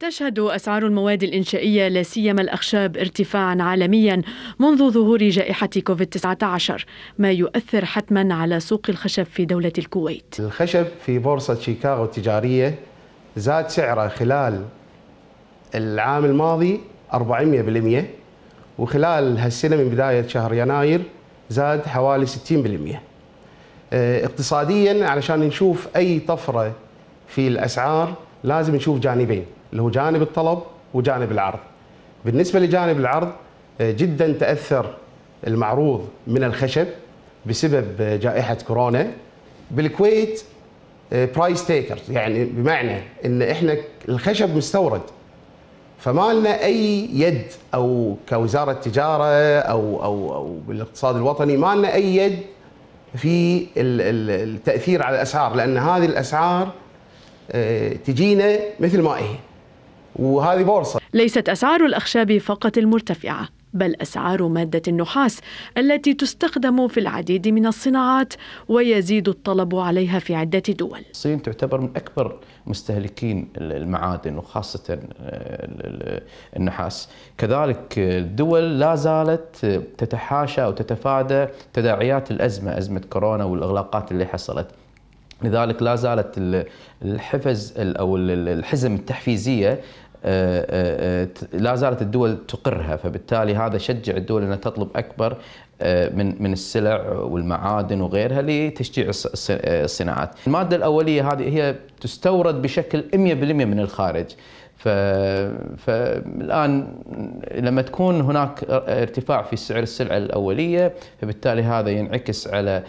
تشهد أسعار المواد الإنشائية لا سيما الأخشاب ارتفاعا عالميا منذ ظهور جائحة كوفيد-19 ما يؤثر حتما على سوق الخشب في دولة الكويت الخشب في بورصة شيكاغو التجارية زاد سعره خلال العام الماضي 400% وخلال هالسنة من بداية شهر يناير زاد حوالي 60% آه، اقتصاديا علشان نشوف أي طفرة في الأسعار لازم نشوف جانبين اللي هو جانب الطلب وجانب العرض بالنسبة لجانب العرض آه، جدا تأثر المعروض من الخشب بسبب آه، جائحة كورونا بالكويت برايس آه، تيكرز يعني بمعنى ان احنا الخشب مستورد فما لنا اي يد او كوزاره تجاره او او او بالاقتصاد الوطني ما لنا اي يد في التاثير على الاسعار لان هذه الاسعار تجينا مثل ما هي وهذه بورصة ليست أسعار الأخشاب فقط المرتفعة بل أسعار مادة النحاس التي تستخدم في العديد من الصناعات ويزيد الطلب عليها في عدة دول الصين تعتبر من أكبر مستهلكين المعادن وخاصة آه، النحاس كذلك آه، الدول لا زالت آه، تتحاشى أو تتفادى تداعيات الأزمة أزمة كورونا والإغلاقات اللي حصلت لذلك لا زالت الحفز او الحزم التحفيزيه آه، آه، آه، لا زالت الدول تقرها فبالتالي هذا شجع الدول انها تطلب اكبر من من السلع والمعادن وغيرها لتشجيع الصناعات. الماده الاوليه هذه هي تستورد بشكل 100% من الخارج. ف... فالان لما تكون هناك ارتفاع في سعر السلعه الاوليه فبالتالي هذا ينعكس على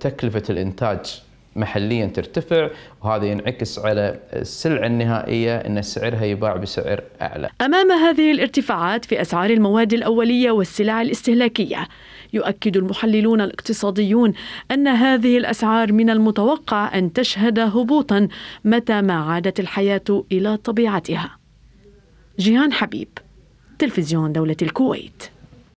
تكلفه الانتاج محليا ترتفع وهذا ينعكس على السلع النهائية أن سعرها يباع بسعر أعلى أمام هذه الارتفاعات في أسعار المواد الأولية والسلع الاستهلاكية يؤكد المحللون الاقتصاديون أن هذه الأسعار من المتوقع أن تشهد هبوطا متى ما عادت الحياة إلى طبيعتها جيهان حبيب تلفزيون دولة الكويت